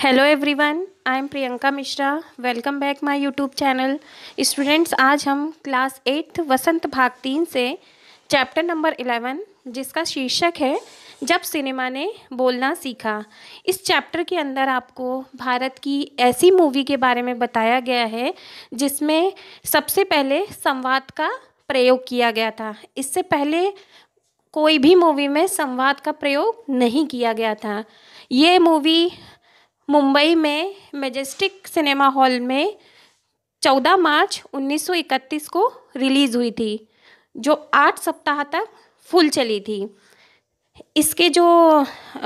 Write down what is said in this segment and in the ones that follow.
hello everyone I am Priyanka Mishra welcome back my YouTube channel students आज हम class eighth वसंत भाग तीन से चैप्टर नंबर इलेवन जिसका शीर्षक है जब सिनेमा ने बोलना सीखा इस चैप्टर के अंदर आपको भारत की ऐसी मूवी के बारे में बताया गया है जिसमें सबसे पहले संवाद का प्रयोग किया गया था इससे पहले कोई भी मूवी में संवाद का प्रयोग नहीं किया गया था ये मूवी मुंबई में मेजेस्टिक सिनेमा हॉल में चौदह मार्च 1931 को रिलीज़ हुई थी जो आठ सप्ताह तक फुल चली थी इसके जो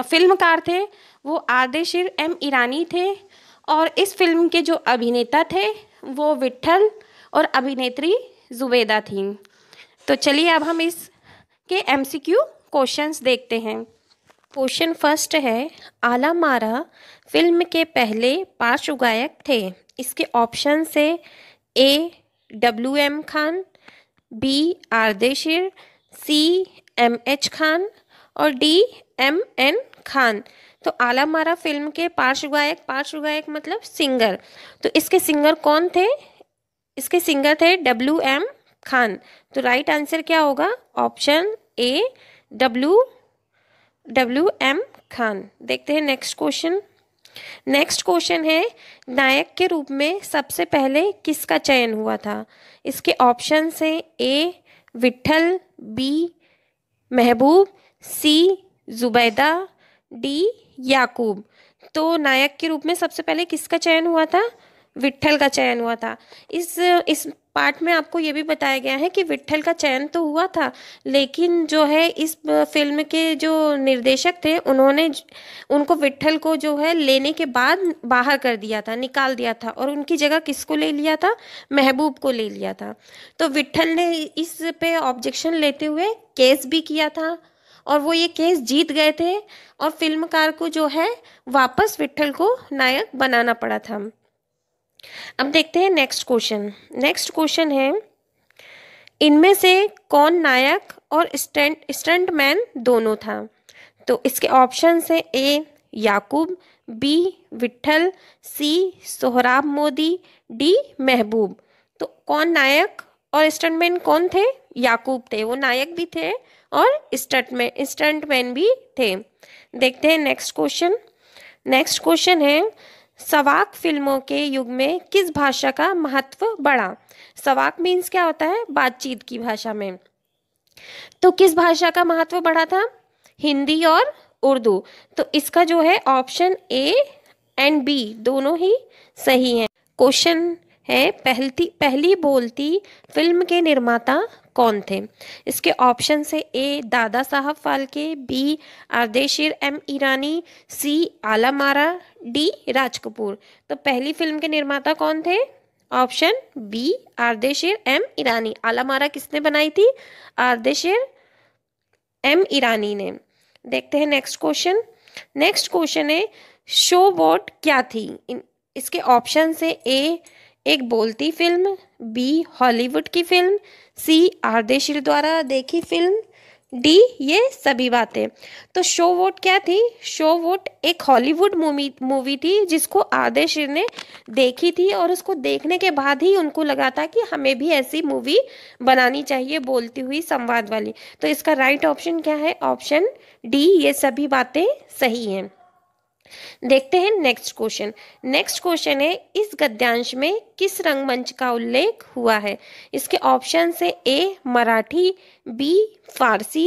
फिल्मकार थे वो शिर एम ईरानी थे और इस फिल्म के जो अभिनेता थे वो विट्ठल और अभिनेत्री जुबेदा थी तो चलिए अब हम इसके एमसीक्यू क्वेश्चंस देखते हैं क्वेश्चन फर्स्ट है आला मारा फिल्म के पहले पार्श्व गायक थे इसके ऑप्शन से A W M Khan B Ardeshir C M H Khan और डी एम एन खान तो आला मारा फिल्म के पार्श्व गायक पार्श्व गायक मतलब सिंगर तो इसके सिंगर कौन थे इसके सिंगर थे डब्ल्यू एम खान तो राइट आंसर क्या होगा option A W W M Khan देखते हैं नेक्स्ट क्वेश्चन नेक्स्ट क्वेश्चन है नायक के रूप में सबसे पहले किसका चयन हुआ था इसके ऑप्शंस हैं ए विठल बी महबूब सी जुबैदा डी याकूब तो नायक के रूप में सबसे पहले किसका चयन हुआ था विठल का चयन हुआ था इस इस पार्ट में आपको ये भी बताया गया है कि विट्ठल का चयन तो हुआ था लेकिन जो है इस फिल्म के जो निर्देशक थे उन्होंने उनको विट्ठल को जो है लेने के बाद बाहर कर दिया था निकाल दिया था और उनकी जगह किसको ले लिया था महबूब को ले लिया था तो विट्ठल ने इस पे ऑब्जेक्शन लेते हुए केस भी किया था और वो ये केस जीत गए थे और फिल्मकार को जो है वापस विट्ठल को नायक बनाना पड़ा था अब देखते हैं नेक्स्ट क्वेश्चन नेक्स्ट क्वेश्चन है इनमें से कौन नायक और स्टेंट स्टंट मैन दोनों था तो इसके ऑप्शन है A Yakub B Vithal C Sohrab Modi D Mehboob तो कौन नायक और स्टंटमैन कौन थे याकूब थे वो नायक भी थे और स्टंटमैन स्टंटमैन भी थे देखते हैं नेक्स्ट क्वेश्चन नेक्स्ट क्वेश्चन है सवाक फिल्मों के युग में किस भाषा का महत्व बढ़ा सवाक मीन्स क्या होता है बातचीत की भाषा में तो किस भाषा का महत्व बढ़ा था हिंदी और उर्दू तो इसका जो है ऑप्शन ए एंड बी दोनों ही सही हैं क्वेश्चन है पहलती पहली बोलती फिल्म के निर्माता कौन थे इसके ऑप्शन से A Dada Saheb Phalke B Ardeshir M Irani C Alam Ara D Raj Kapoor तो पहली फिल्म के निर्माता कौन थे option B Ardeshir M Irani Alam Ara किसने बनाई थी आर्देशिर एम ईरानी ने देखते हैं नेक्स्ट क्वेश्चन नेक्स्ट क्वेश्चन है शो बोट क्या थी इसके ऑप्शन से ए एक बोलती फिल्म बी हॉलीवुड की फिल्म सी आर्देशिर द्वारा देखी फिल्म डी ये सभी बातें तो शो वोट क्या थी शो वोट एक हॉलीवुड मूवी मूवी थी जिसको आर्देशिर ने देखी थी और उसको देखने के बाद ही उनको लगा था कि हमें भी ऐसी मूवी बनानी चाहिए बोलती हुई संवाद वाली तो इसका राइट ऑप्शन क्या है ऑप्शन डी ये सभी बातें सही हैं देखते हैं नेक्स्ट क्वेश्चन नेक्स्ट क्वेश्चन है इस गद्यांश में किस रंगमंच का उल्लेख हुआ है इसके ऑप्शन है A Marathi B Farsi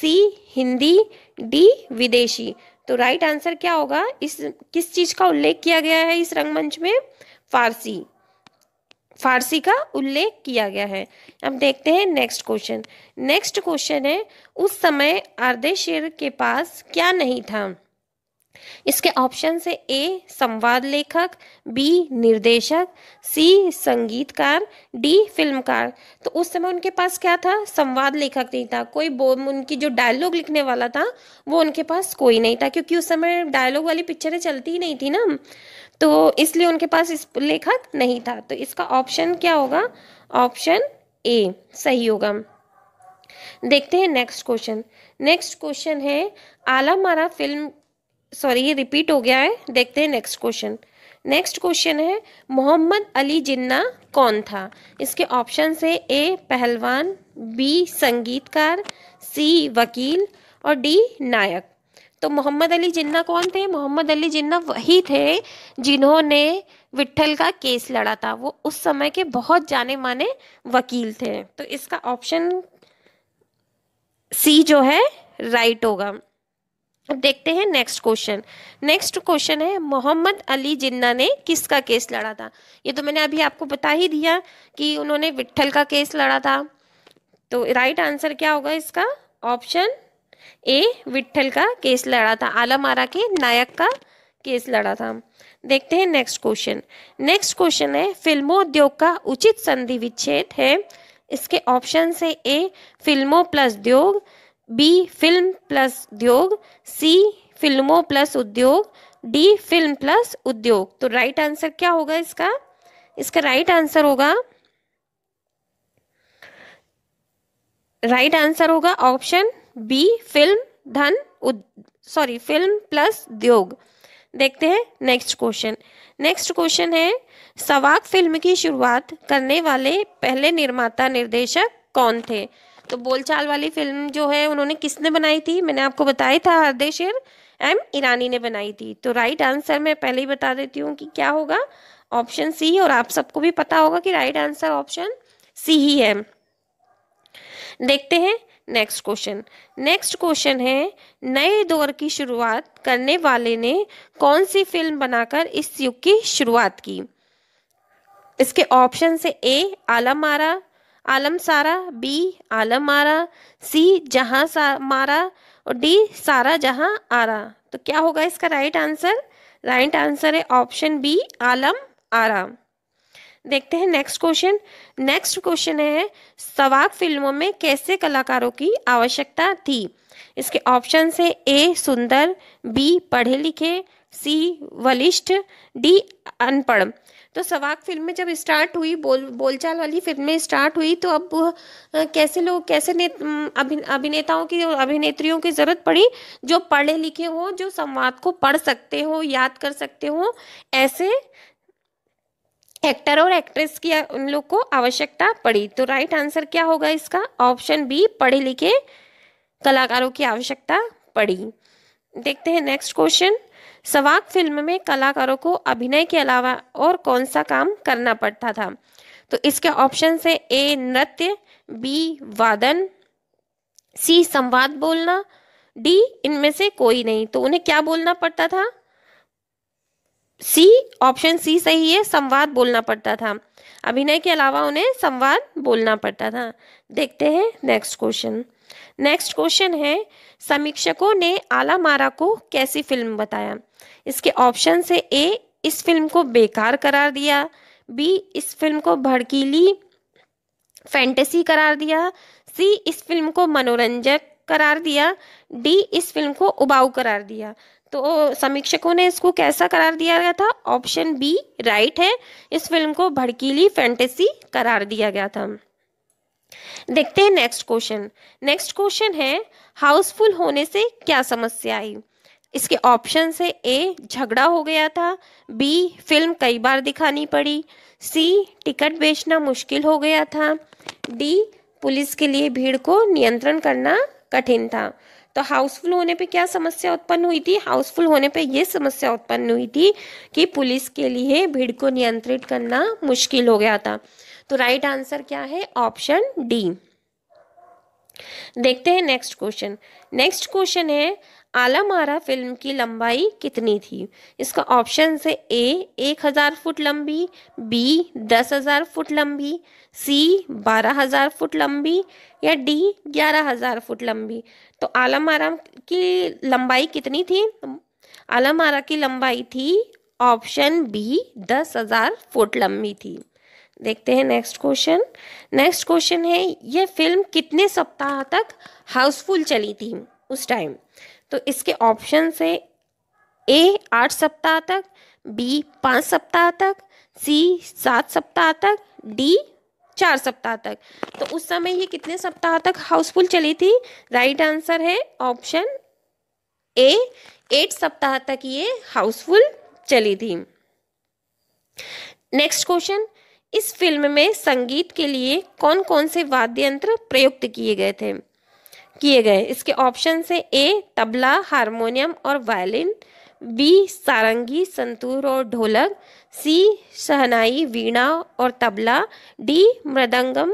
C Hindi D विदेशी तो राइट आंसर क्या होगा इस किस चीज का उल्लेख किया गया है इस रंगमंच में फारसी फारसी का उल्लेख किया गया है अब देखते हैं नेक्स्ट क्वेश्चन नेक्स्ट क्वेश्चन है उस समय आर्देशिर के पास क्या नहीं था इसके ऑप्शन है ए संवाद लेखक बी निर्देशक सी संगीतकार डी फिल्मकार तो उस समय उनके पास क्या था संवाद लेखक नहीं था कोई उनकी जो डायलॉग लिखने वाला था वो उनके पास कोई नहीं था क्योंकि उस समय डायलॉग वाली पिक्चरें चलती ही नहीं थी ना तो इसलिए उनके पास इस लेखक नहीं था तो इसका ऑप्शन क्या होगा ऑप्शन ए सही होगा देखते हैं नेक्स्ट क्वेश्चन नेक्स्ट क्वेश्चन है आला मारा फिल्म सॉरी ये रिपीट हो गया है देखते हैं नेक्स्ट क्वेश्चन नेक्स्ट क्वेश्चन है मोहम्मद अली जिन्ना कौन था इसके ऑप्शन है ए पहलवान बी संगीतकार सी वकील और डी नायक तो मोहम्मद अली जिन्ना कौन थे मोहम्मद अली जिन्ना वही थे जिन्होंने विट्ठल का केस लड़ा था वो उस समय के बहुत जाने माने वकील थे तो इसका ऑप्शन सी जो है राइट होगा अब देखते हैं नेक्स्ट क्वेश्चन नेक्स्ट क्वेश्चन है मोहम्मद अली जिन्ना ने किसका केस लड़ा था ये तो मैंने अभी आपको बता ही दिया कि उन्होंने विट्ठल का केस लड़ा था तो राइट आंसर क्या होगा इसका ऑप्शन ए विट्ठल का केस लड़ा था आलमारा के नायक का केस लड़ा था देखते हैं नेक्स्ट क्वेश्चन नेक्स्ट क्वेश्चन है फिल्मोद्योग का उचित संधि विच्छेद है इसके ऑप्शन है ए फिल्मों प्लस उद्योग बी फिल्म प्लस उद्योग सी फिल्मों प्लस उद्योग डी फिल्म प्लस उद्योग तो राइट आंसर क्या होगा इसका इसका राइट आंसर होगा राइट आंसर होगा ऑप्शन बी फिल्म धन सॉरी फिल्म प्लस उद्योग देखते हैं नेक्स्ट क्वेश्चन नेक्स्ट क्वेश्चन है सवाक फिल्म की शुरुआत करने वाले पहले निर्माता निर्देशक कौन थे तो बोलचाल वाली फिल्म जो है उन्होंने किसने बनाई थी मैंने आपको बताया था हरदे शेर एम ईरानी ने बनाई थी तो राइट आंसर मैं पहले ही बता देती हूँ कि क्या होगा ऑप्शन सी और आप सबको भी पता होगा कि राइट आंसर ऑप्शन सी ही है देखते हैं नेक्स्ट क्वेश्चन नेक्स्ट क्वेश्चन है नए दौर की शुरुआत करने वाले ने कौन सी फिल्म बनाकर इस युग की शुरुआत की इसके ऑप्शन से ए आलम आरा आलम सारा बी आलम आरा सी जहां सा मारा और डी सारा जहाँ आरा तो क्या होगा इसका राइट आंसर राइट आंसर है ऑप्शन बी आलम आरा देखते हैं नेक्स्ट क्वेश्चन नेक्स्ट क्वेश्चन है सवाक फिल्मों में कैसे कलाकारों की आवश्यकता थी इसके ऑप्शन है ए सुंदर बी पढ़े लिखे सी वलिष्ठ डी अनपढ़ तो सवाक में जब स्टार्ट हुई बोल बोलचाल वाली फिल्में स्टार्ट हुई तो अब कैसे लोग कैसे ने अभिनेताओं की अभिनेत्रियों की ज़रूरत पड़ी जो पढ़े लिखे हो जो संवाद को पढ़ सकते हो याद कर सकते हो ऐसे एक्टर और एक्ट्रेस की उन लोग को आवश्यकता पड़ी तो राइट आंसर क्या होगा इसका ऑप्शन बी पढ़े लिखे कलाकारों की आवश्यकता पड़ी देखते हैं नेक्स्ट क्वेश्चन सवाक फिल्म में कलाकारों को अभिनय के अलावा और कौन सा काम करना पड़ता था तो इसके ऑप्शन है ए नृत्य बी वादन सी संवाद बोलना डी इनमें से कोई नहीं तो उन्हें क्या बोलना पड़ता था सी ऑप्शन सी सही है संवाद बोलना पड़ता था अभिनय के अलावा उन्हें संवाद बोलना पड़ता था देखते हैं नेक्स्ट क्वेश्चन नेक्स्ट क्वेश्चन है समीक्षकों ने आला मारा को कैसी फिल्म बताया इसके ऑप्शन से ए इस फिल्म को बेकार करार दिया बी इस फिल्म को भड़कीली फैंटेसी करार दिया सी इस फिल्म को मनोरंजक करार दिया डी इस फिल्म को उबाऊ करार दिया तो समीक्षकों ने इसको कैसा करार दिया गया था ऑप्शन बी राइट है इस फिल्म को भड़कीली फैंटेसी करार दिया गया था देखते हैं नेक्स्ट क्वेश्चन नेक्स्ट क्वेश्चन है हाउसफुल होने से क्या समस्या आई इसके ऑप्शन है ए झगड़ा हो गया था बी फिल्म कई बार दिखानी पड़ी सी टिकट बेचना मुश्किल हो गया था डी पुलिस के लिए भीड़ को नियंत्रण करना कठिन था तो हाउसफुल होने पे क्या समस्या उत्पन्न हुई थी हाउसफुल होने पे ये समस्या उत्पन्न हुई थी कि पुलिस के लिए भीड़ को नियंत्रित करना मुश्किल हो गया था तो राइट right आंसर क्या है ऑप्शन डी देखते हैं नेक्स्ट क्वेश्चन नेक्स्ट क्वेश्चन है आलामारा फिल्म की लंबाई कितनी थी इसका ऑप्शन है ए एक हज़ार फुट लंबी बी दस हज़ार फुट लंबी सी बारह हज़ार फुट लंबी या डी ग्यारह हज़ार फुट लंबी तो आलामारा की लंबाई कितनी थी आलामारा की लंबाई थी ऑप्शन बी दस हज़ार फुट लंबी थी देखते हैं नेक्स्ट क्वेश्चन नेक्स्ट क्वेश्चन है यह फिल्म कितने सप्ताह तक हाउसफुल चली थी उस टाइम तो इसके ऑप्शन है ए आठ सप्ताह तक बी पाँच सप्ताह तक सी सात सप्ताह तक डी चार सप्ताह तक तो उस समय ये कितने सप्ताह तक हाउसफुल चली थी राइट right आंसर है ऑप्शन ए एट सप्ताह तक ये हाउसफुल चली थी नेक्स्ट क्वेश्चन इस फिल्म में संगीत के लिए कौन कौन से वाद्य यंत्र प्रयुक्त किए गए थे किए गए इसके ऑप्शन से ए तबला हारमोनियम और वायलिन बी सारंगी संतूर और ढोलक सी शहनाई वीणा और तबला डी मृदंगम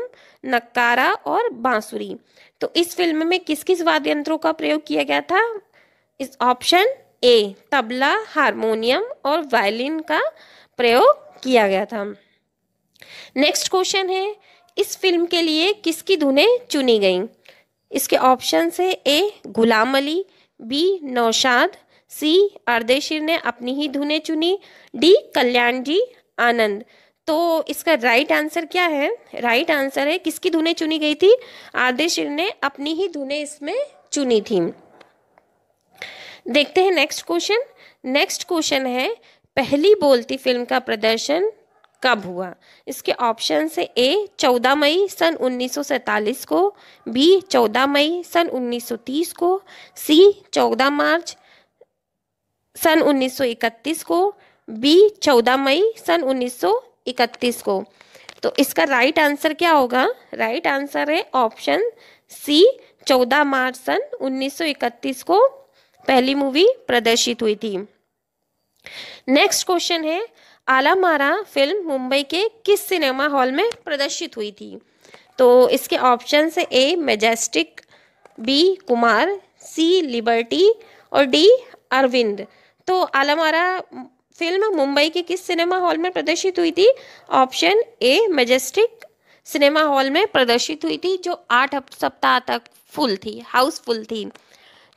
नक्कारा और बांसुरी तो इस फिल्म में किस किस वाद्य यंत्रों का प्रयोग किया गया था इस ऑप्शन ए तबला हारमोनियम और वायलिन का प्रयोग किया गया था नेक्स्ट क्वेश्चन है इस फिल्म के लिए किसकी धुनें चुनी गईं इसके ऑप्शन है A Ghulam Ali B Naushad C Ardeshir ने अपनी ही धुनें चुनी डी कल्याण जी आनंद तो इसका राइट आंसर क्या है राइट right आंसर है किसकी धुनें चुनी गई थी आर्देशिर ने अपनी ही धुनें इसमें चुनी थी देखते हैं नेक्स्ट क्वेश्चन नेक्स्ट क्वेश्चन है पहली बोलती फिल्म का प्रदर्शन कब हुआ इसके ऑप्शन से ए 14 मई सन 1947 को बी 14 मई सन 1930 को सी 14 मार्च सन 1931 को बी 14 मई सन 1931 को तो इसका राइट आंसर क्या होगा राइट आंसर है ऑप्शन सी 14 मार्च सन 1931 को पहली मूवी प्रदर्शित हुई थी नेक्स्ट क्वेश्चन है आलामारा फिल्म मुंबई के किस सिनेमा हॉल में प्रदर्शित हुई थी तो इसके option A Majestic B Kumar C Liberty और डी अरविंद तो आलामारा फिल्म मुंबई के किस सिनेमा हॉल में प्रदर्शित हुई थी option A Majestic cinema hall में प्रदर्शित हुई थी जो आठ सप्ताह तक फुल थी हाउसफुल थी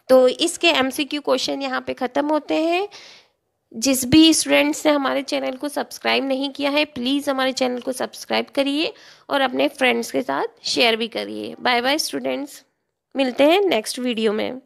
तो इसके एमसीक्यू क्वेश्चन यहाँ पे ख़त्म होते हैं जिस भी स्टूडेंट्स ने हमारे चैनल को सब्सक्राइब नहीं किया है प्लीज़ हमारे चैनल को सब्सक्राइब करिए और अपने फ्रेंड्स के साथ शेयर भी करिए बाय बाय स्टूडेंट्स मिलते हैं नेक्स्ट वीडियो में